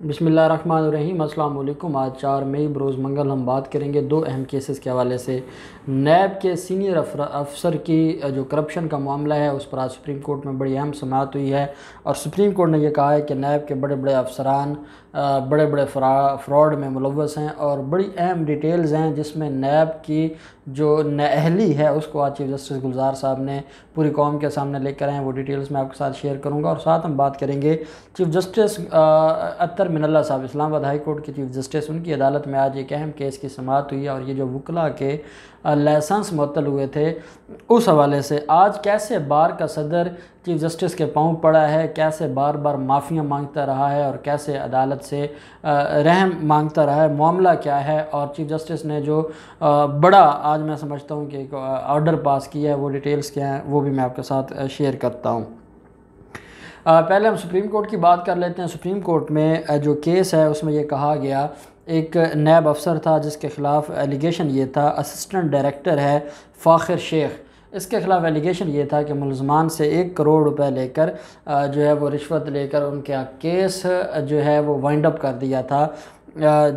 अस्सलाम वालेकुम आज चार मई बरोज़ मंगल हम बात करेंगे दो अहम केसेस के हवाले से नैब के सीनियर अफसर की जो करप्शन का मामला है उस पर आज सुप्रीम कोर्ट में बड़ी अहम समात हुई है और सुप्रीम कोर्ट ने यह कहा है कि नैब के बड़े बड़े अफसरान बड़े बड़े फ्रॉड में मुलवस हैं और बड़ी अहम डिटेल्स हैं जिसमें नैब की जो नहली है उसको आज चीफ जस्टिस गुलजार साहब ने पूरी कौम के सामने लेकर आए हैं वो डिटेल्स मैं आपके साथ शेयर करूंगा और साथ हम बात करेंगे चीफ जस्टिस अतर मिनल्ला साहब इस्लामाबाद हाई कोर्ट के चीफ जस्टिस उनकी अदालत में आज एक अहम केस की समात हुई और ये जो वकला के लाइसेंस मतल हुए थे उस हवाले से आज कैसे बार का सदर चीफ जस्टिस के पाँव पड़ा है कैसे बार बार माफ़ियाँ मांगता रहा है और कैसे अदालत से रहम मांगता रहा है मामला क्या है और चीफ जस्टिस ने जो बड़ा आज मैं समझता हूँ कि एक ऑर्डर पास किया है वो डिटेल्स क्या हैं वो भी मैं आपके साथ शेयर करता हूँ पहले हम सुप्रीम कोर्ट की बात कर लेते हैं सुप्रीम कोर्ट में जो केस है उसमें ये कहा गया एक नैब अफसर था जिसके ख़िलाफ़ एलिगेशन ये था असिस्टेंट डायरेक्टर है फ़ाखिर शेख इसके खिलाफ एलिगेशन ये था कि मुलजमान से एक करोड़ रुपए लेकर जो है वो रिश्वत लेकर उनका केस जो है वो वाइंड अप कर दिया था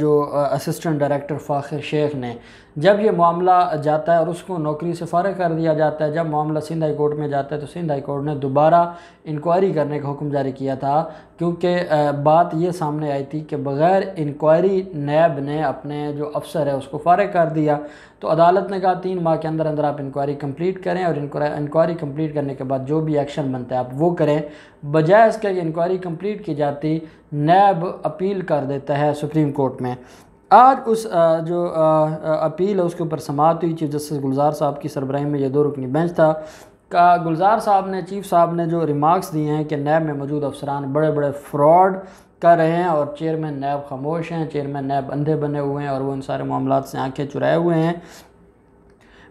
जो असिस्टेंट डायरेक्टर फ़ाखिर शेख ने जब ये मामला जाता है और उसको नौकरी से फ़ारग कर दिया जाता है जब मामला सिंध हाई कोर्ट में जाता है तो सिंध हाई कोर्ट ने दोबारा इंक्वायरी करने का हुक्म जारी किया था क्योंकि बात ये सामने आई थी कि बग़ैर इंक्वायरी नैब ने अपने जो अफसर है उसको फ़ारग कर दिया तो अदालत ने कहा तीन माह के अंदर अंदर आप इंक्वायरी कम्प्लीट करें और इंक्वायरी कम्प्लीट करने के बाद जो भी एक्शन बनता है आप वो करें बजाय इसके इंक्वायरी कम्प्लीट की जाती नैब अपील कर देता है सुप्रीम कोर्ट में आज उस जो अपील है उसके ऊपर समाप्त हुई चीफ जस्टिस गुलजार साहब की सरबराही में यह दो रुकनी बेंच था का गुलजार साहब ने चीफ साहब ने जो रिमार्क्स दिए हैं कि नैब में मौजूद अफसरान बड़े बड़े फ्रॉड कर रहे हैं और चेयरमैन नैब खामोश हैं चेयरमैन नैब अंधे बने हुए हैं और वो इन सारे मामला से आंखें चुराए हुए हैं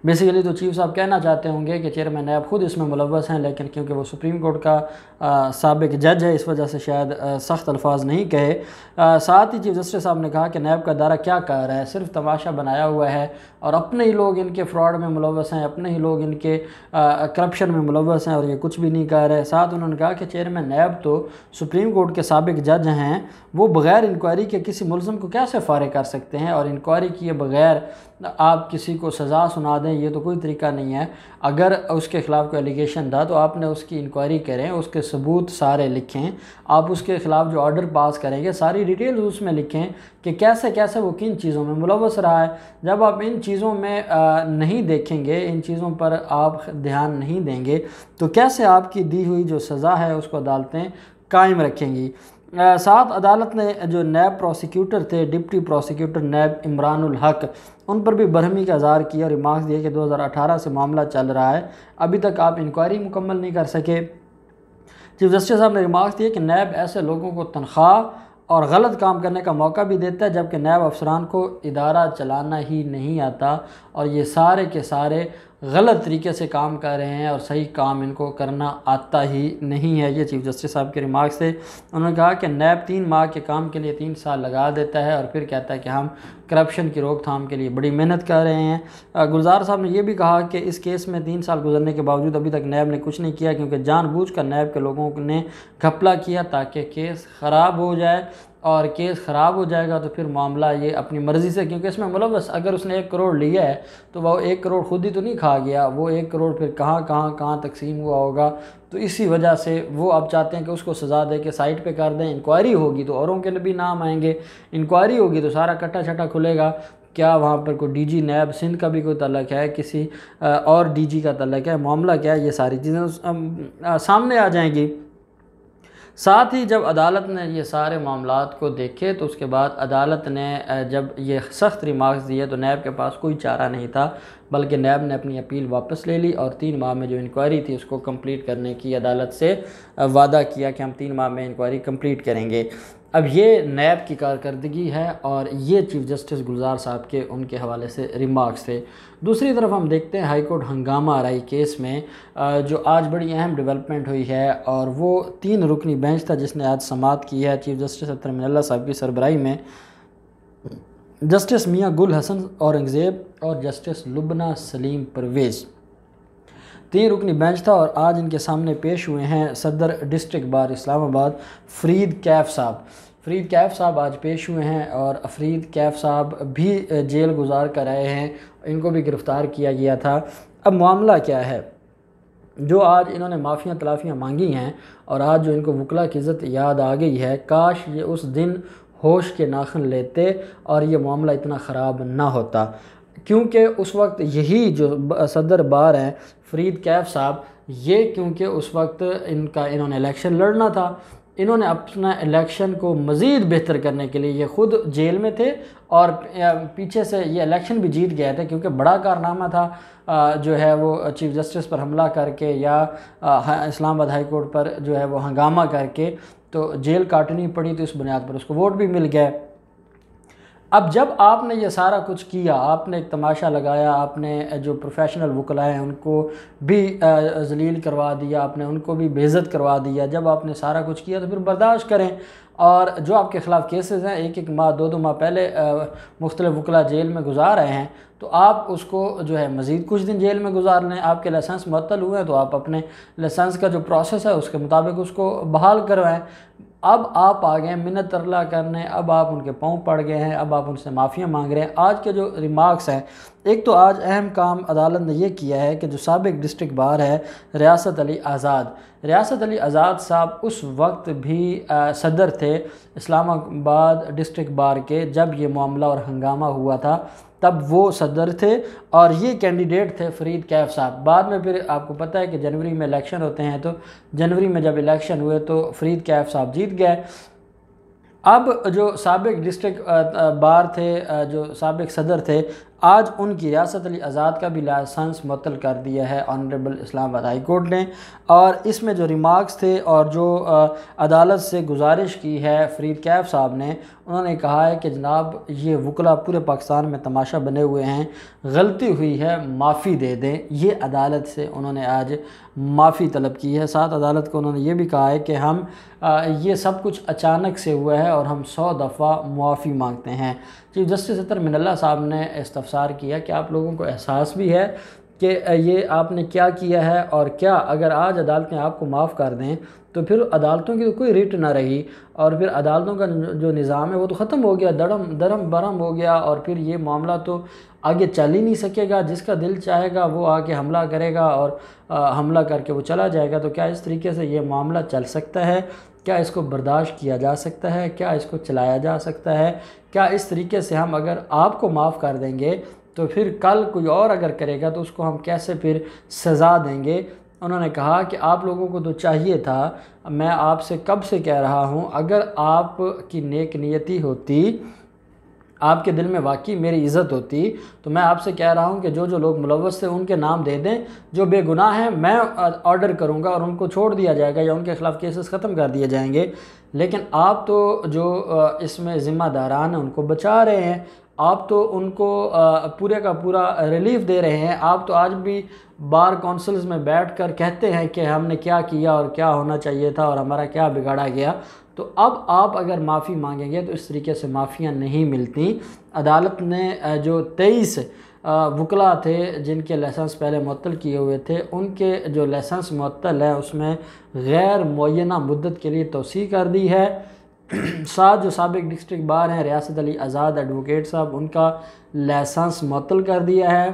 बेसिकली तो चीफ साहब कहना चाहते होंगे कि चेयरमैन नैब खुद इसमें मुलवस हैं लेकिन क्योंकि वो सुप्रीम कोर्ट का सबक जज है इस वजह से शायद सख्त अल्फाज नहीं कहे आ, साथ ही चीफ जस्टिस साहब ने कहा कि नैब का दायरा क्या कह रहा है सिर्फ तमाशा बनाया हुआ है और अपने ही लोग इनके फ्रॉड में मुलवस हैं अपने ही लोग इनके करप्शन में मुलवस हैं और ये कुछ भी नहीं कह रहे साथ उन्होंने कहा कि चेयरमैन नैब तो सुप्रीम कोर्ट के सबक जज हैं वो बग़ैर इंक्वायरी के किसी मुलम को कैसे फ़ारे कर सकते हैं और इंक्वायरी किए बगैर आप किसी को सज़ा सुना दें ये तो कोई तरीका नहीं है अगर उसके ख़िलाफ़ कोई एलिगेशन था तो आपने उसकी इंक्वायरी करें उसके सबूत सारे लिखें आप उसके ख़िलाफ़ जो ऑर्डर पास करेंगे सारी डिटेल्स उसमें लिखें कि कैसे कैसे वो किन चीज़ों में मुलवस रहा है जब आप इन चीज़ों में नहीं देखेंगे इन चीज़ों पर आप ध्यान नहीं देंगे तो कैसे आपकी दी हुई जो सज़ा है उसको अदालतें कायम रखेंगी साथ अदालत ने जो नैब प्रोसिक्यूटर थे deputy prosecutor NAB Imran Haq उन पर भी बरहमी का इजहार किया और रिमार्क्स दिए कि 2018 से मामला चल रहा है अभी तक आप इंक्वायरी मुकम्मल नहीं कर सके चीफ जस्टिस साहब ने रिमार्क्स दिए कि नैब ऐसे लोगों को तनख्वाह और गलत काम करने का मौका भी देता है जबकि नैब अफसरान को इदारा चलाना ही नहीं आता और ये सारे के सारे गलत तरीके से काम कर रहे हैं और सही काम इनको करना आता ही नहीं है ये चीफ जस्टिस साहब के रिमार्क से उन्होंने कहा कि नैब तीन माह के काम के लिए तीन साल लगा देता है और फिर कहता है कि हम करप्शन की रोकथाम के लिए बड़ी मेहनत कर रहे हैं गुलजार साहब ने यह भी कहा कि इस केस में तीन साल गुजरने के बावजूद अभी तक नैब ने कुछ नहीं किया क्योंकि जानबूझ कर नैब के लोगों ने घपला किया ताकि केस ख़राब हो जाए और केस ख़राब हो जाएगा तो फिर मामला ये अपनी मर्ज़ी से क्योंकि इसमें मुलवस अगर उसने एक करोड़ लिया है तो वह एक करोड़ ख़ुद ही तो नहीं खा गया वो एक करोड़ फिर कहाँ कहाँ कहाँ तकसीम हुआ होगा तो इसी वजह से वो आप चाहते हैं कि उसको सज़ा दे के साइड पे कर दें इंक्वायरी होगी तो औरों के भी नाम आएंगे इंक्वायरी होगी तो सारा कट्टा छटा खुलेगा क्या वहाँ पर कोई डीजी नैब सिंध का भी कोई तलक है किसी और डीजी का तलक है मामला क्या है ये सारी चीज़ें सामने आ जाएंगी साथ ही जब अदालत ने ये सारे मामला को देखे तो उसके बाद अदालत ने जब ये सख्त रिमार्क्स दिए तो नैब के पास कोई चारा नहीं था बल्कि नैब ने अपनी अपील वापस ले ली और तीन माह में जो इंक्वायरी थी उसको कंप्लीट करने की अदालत से वादा किया कि हम तीन माह में इंक्वायरी कंप्लीट करेंगे अब ये नैब की कारकर्दगी है और ये चीफ जस्टिस गुलजार साहब के उनके हवाले से रिमार्क्स थे दूसरी तरफ हम देखते हैं हाईकोर्ट हंगामा आरई केस में जो आज बड़ी अहम डेवलपमेंट हुई है और वो तीन रुकनी बेंच था जिसने आज समात की है चीफ जस्टिस अतर साहब की सरबराही में जस्टिस मियाँ गुल हसन औरंगज़ेब और जस्टिस लुबना सलीम परवेज़ तीन रुकनी बेंच था और आज इनके सामने पेश हुए हैं सदर डिस्ट्रिक्ट बार इस्लामाबाद फरीद कैफ साहब फरीद कैफ साहब आज पेश हुए हैं और फरीद कैफ साहब भी जेल गुजार कर आए हैं इनको भी गिरफ़्तार किया गया था अब मामला क्या है जो आज इन्होंने माफ़ियाँ तलाफ़ियाँ मांगी हैं और आज जो इनको वकला की इज़्ज़त याद आ गई है काश ये उस दिन होश के नाखन लेते और ये मामला इतना ख़राब ना होता क्योंकि उस वक्त यही जो सदर बार हैं फरीद कैफ साहब ये क्योंकि उस वक्त इनका इन्होंने इलेक्शन लड़ना था इन्होंने अपना इलेक्शन को मज़ीद बेहतर करने के लिए ये ख़ुद जेल में थे और पीछे से ये इलेक्शन भी जीत गए थे क्योंकि बड़ा कारनामा था जो है वो चीफ़ जस्टिस पर हमला करके या इस्लामाबाद हाई कोर्ट पर जो है वो हंगामा करके तो जेल काटनी पड़ी तो इस बुनियाद पर उसको वोट भी मिल गया अब जब आपने ये सारा कुछ किया आपने एक तमाशा लगाया आपने जो प्रोफेशनल वकला हैं उनको भी जलील करवा दिया आपने उनको भी बेज़त करवा दिया जब आपने सारा कुछ किया तो फिर बर्दाश्त करें और जो आपके ख़िलाफ़ केसेस हैं एक एक माह दो दो माह पहले मुख्तलिफ वकला जेल में गुजार रहे हैं तो आप उसको जो है मज़ीद कुछ दिन जेल में गुजार लें आपके लाइसेंस मअतल हुए हैं तो आप अपने लाइसेंस का जो प्रोसेस है उसके मुताबिक उसको बहाल करवाएँ अब आप आ गए मिन्नत तरला करने अब आप उनके पाँव पड़ गए हैं अब आप उनसे माफ़ियाँ मांग रहे हैं आज के जो रिमार्क्स हैं एक तो आज अहम काम अदालत ने यह किया है कि जो सबक डिस्ट्रिक्ट बार है रियासत अली आज़ाद रियासत अली आज़ाद साहब उस वक्त भी आ, सदर थे इस्लामाबाद डिस्ट्रिक्ट बार के जब ये मामला और हंगामा हुआ था तब वो सदर थे और ये कैंडिडेट थे फरीद कैफ साहब बाद में फिर आपको पता है कि जनवरी में इलेक्शन होते हैं तो जनवरी में जब इलेक्शन हुए तो फरीद कैफ साहब जीत गए अब जो सबक डिस्ट्रिक्ट बार थे जो सबक सदर थे आज उनकी रियासत आज़ाद का भी लाइसेंस मतल कर दिया है ऑनरेबल इस्लामाबाद हाई कोर्ट ने और इसमें जो रिमार्क्स थे और जो अदालत से गुजारिश की है फरीद कैफ साहब ने उन्होंने कहा है कि जनाब ये वकला पूरे पाकिस्तान में तमाशा बने हुए हैं गलती हुई है माफ़ी दे दें ये अदालत से उन्होंने आज माफ़ी तलब की है साथ अदालत को उन्होंने ये भी कहा है कि हम आ, ये सब कुछ अचानक से हुआ है और हम सौ दफ़ा मुआफ़ी मांगते हैं चीफ जस्टिस मिनल्ला साहब ने इस इबसार किया कि आप लोगों को एहसास भी है कि ये आपने क्या किया है और क्या अगर आज अदालतें आपको माफ़ कर दें तो फिर अदालतों की तो कोई रिट ना रही और फिर अदालतों का जो निज़ाम है वो तो ख़त्म हो गया दड़म दरम बरम हो गया और फिर ये मामला तो आगे चल ही नहीं सकेगा जिसका दिल चाहेगा वो आके हमला करेगा और आ, हमला करके वो चला जाएगा तो क्या इस तरीके से ये मामला चल सकता है क्या इसको बर्दाश्त किया जा सकता है क्या इसको चलाया जा सकता है क्या इस तरीके से हम अगर आपको माफ़ कर देंगे तो फिर कल कोई और अगर करेगा तो उसको हम कैसे फिर सज़ा देंगे उन्होंने कहा कि आप लोगों को तो चाहिए था मैं आपसे कब से कह रहा हूँ अगर आप की नेक नियति होती आपके दिल में वाकई मेरी इज़्ज़त होती तो मैं आपसे कह रहा हूँ कि जो जो लोग मुलवस थे उनके नाम दे दें जो बेगुनाह हैं मैं ऑर्डर करूँगा और उनको छोड़ दिया जाएगा या उनके ख़िलाफ़ केसेस ख़त्म कर दिए जाएंगे लेकिन आप तो जो इसमें ज़िम्मेदारान हैं उनको बचा रहे हैं आप तो उनको पूरे का पूरा रिलीफ दे रहे हैं आप तो आज भी बार काउंसिल्स में बैठ कर कहते हैं कि हमने क्या किया और क्या होना चाहिए था और हमारा क्या बिगाड़ा गया तो अब आप अगर माफ़ी मांगेंगे तो इस तरीके से माफ़ियाँ नहीं मिलती अदालत ने जो तेईस वकला थे जिनके लाइसेंस पहले मअतल किए हुए थे उनके जो लाइसेंस मअतल है उसमें गैर मुना मदत के लिए तोसी कर दी है साथ जो सबक डिस्ट्रिक्ट बार हैं रियासत अली आज़ाद एडवोकेट साहब उनका लाइसेंस मअतल कर दिया है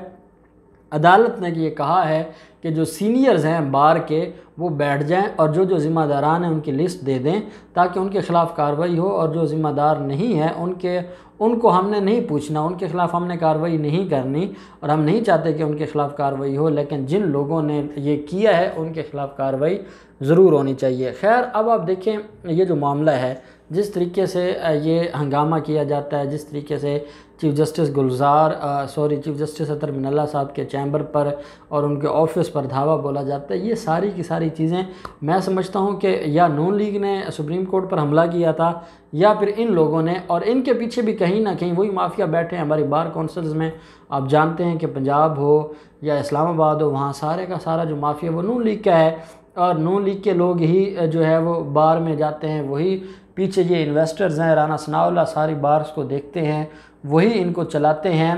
अदालत ने ये कहा है कि जो सीनियर्स हैं बार के वो बैठ जाएं और जो जो ज़िम्मेदारान हैं उनकी लिस्ट दे दें ताकि उनके ख़िलाफ़ कार्रवाई हो और जो ज़िम्मेदार नहीं हैं उनके उनको हमने नहीं पूछना उनके ख़िलाफ़ हमने कार्रवाई नहीं करनी और हम नहीं चाहते कि उनके ख़िलाफ़ कार्रवाई हो लेकिन जिन लोगों ने ये किया है उनके ख़िलाफ़ कार्रवाई ज़रूर होनी चाहिए खैर अब आप देखें ये जो मामला है जिस तरीके से ये हंगामा किया जाता है जिस तरीके से chief justice Gulzar sorry chief justice Athar Minallah साहब के चैम्बर पर और उनके ऑफिस पर धावा बोला जाता है ये सारी की सारी चीज़ें मैं समझता हूँ कि या नून लीग ने सुप्रीम कोर्ट पर हमला किया था या फिर इन लोगों ने और इनके पीछे भी कहीं ना कहीं वही माफिया बैठे हैं हमारी बार कौंसल्स में आप जानते हैं कि पंजाब हो या इस्लामाबाद हो वहाँ सारे का सारा जो माफिया वो नून लीग का है और नून लीग के लोग ही जो है वो बार में जाते हैं वही पीछे ये इन्वेस्टर्स हैं राना सनाउल्ला सारी बार्स को देखते हैं वही इनको चलाते हैं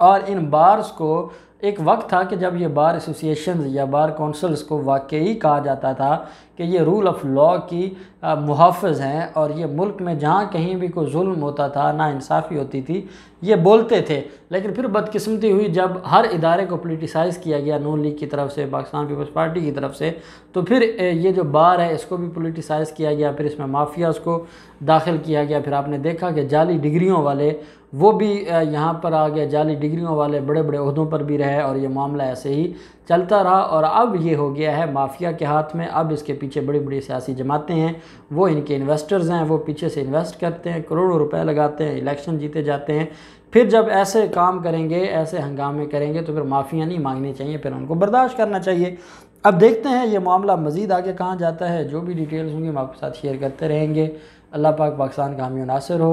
और इन बार्स को एक वक्त था कि जब ये बार एसोसिएशन या बार कौंसल्स को वाकई कहा जाता था कि ये रूल ऑफ लॉ की मुहाफ़ हैं और ये मुल्क में जहाँ कहीं भी कोई जुल्म होता था ना इंसाफ़ी होती थी ये बोलते थे लेकिन फिर बदकस्मती हुई जब हर इदारे को पोलिटिसाइज़ किया गया नून लीग की तरफ से पाकिस्तान पीपल्स पार्टी की तरफ से तो फिर ये जो बार है इसको भी पोलिटिसाइज़ किया गया फिर इसमें माफियाज़ को दाखिल किया गया फिर आपने देखा कि जाली डिग्रियों वाले वो भी यहाँ पर आ गया जाली डिग्रियों वाले बड़े बड़े अहदों पर भी रहे और ये मामला ऐसे ही चलता रहा और अब ये हो गया है माफिया के हाथ में अब इसके पीछे बड़ी बड़ी सियासी जमातें हैं वो इनके इन्वेस्टर्स हैं वो पीछे से इन्वेस्ट करते हैं करोड़ों रुपए लगाते हैं इलेक्शन जीते जाते हैं फिर जब ऐसे काम करेंगे ऐसे हंगामे करेंगे तो फिर माफ़ियाँ नहीं मांगनी चाहिए फिर उनको बर्दाश्त करना चाहिए अब देखते हैं ये मामला मज़ीद आगे कहाँ जाता है जो भी डिटेल्स होंगे हम आपके साथ शेयर करते रहेंगे अल्लाह पाक पाकिस्तान का हमी नासर हो